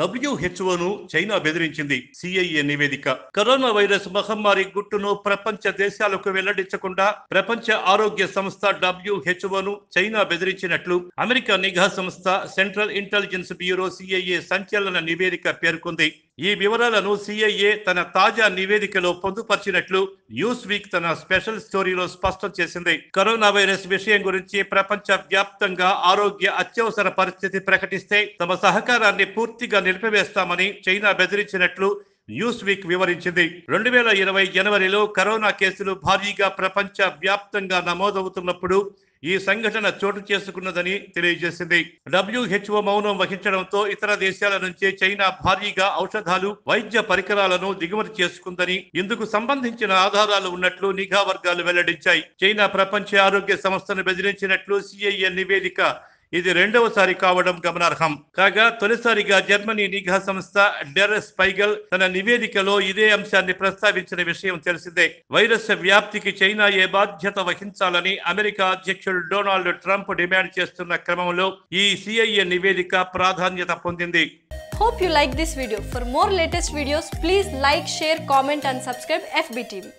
డబ్ల్యూహెచ్ఓను China బెదిరించింది CIA నివేదిక corona virus మహమ్మారి గుట్టును ప్రపంచ దేశాలకు వెల్లడించకుండా ప్రపంచ ఆరోగ్య సంస్థ డబ్ల్యూహెచ్ఓను చైనా బెదిరించినట్లు అమెరికా నిఘా సంస్థ సెంట్రల్ ఇంటెలిజెన్స్ బ్యూరో సిఐఏ సంచలన నివేదిక పేర్కొంది ఈ వివరాలను సిఐఏ తన తాజా నివేదికలో పొందుపరిచినట్లు న్యూస్ వీక్ తన స్పెషల్ స్టోరీలో స్పష్టం చేసింది కరోనా వైరస్ విషయం గురించి ప్రపంచ వ్యాప్తంగా ఆరోగ్య అత్యవసర పరిస్థితి ప్రకటిస్తే తమ సహకారాన్ని పూర్తిగా నిలిపివేస్తామని చైనా బెదిరించినట్లు న్యూస్ వీక్ వివరించింది రెండు వేల ఇరవై జనవరిలో కరోనా కేసులు భారీగా ప్రపంచ వ్యాప్తంగా నమోదవుతున్నప్పుడు ఈ సంఘటన చోటు చేసుకున్నదని తెలియజేసింది డబ్ల్యూహెచ్ఓ మౌనం వహించడంతో ఇతర దేశాల నుంచే చైనా భారీగా ఔషధాలు వైద్య పరికరాలను దిగుమతి చేసుకుందని ఇందుకు సంబంధించిన ఆధారాలు ఉన్నట్లు నిఘా వర్గాలు వెల్లడించాయి చైనా ప్రపంచ ఆరోగ్య సంస్థను బెదిరించినట్లు సిఐఎ నివేదిక ఇది రెండవసారి కావడం గమనార్హం కాగా తొలిసారిగా జర్మనీ నిఘా సంస్థ డెర్ స్పైగల్ తన నివేదికలో ఇదే అంశాన్ని ప్రస్తావించిన విషయం తెలిసిందే వైరస్ వ్యాప్తికి చైనా ఏ బాధ్యత వహించాలని అమెరికా అధ్యక్షుడు డొనాల్డ్ ట్రంప్ డిమాండ్ చేస్తున్న క్రమంలో ఈ సిఐఏ నివేదిక ప్రాధాన్యత పొందింది hope you like this video for more latest videos please like share comment and subscribe FB TV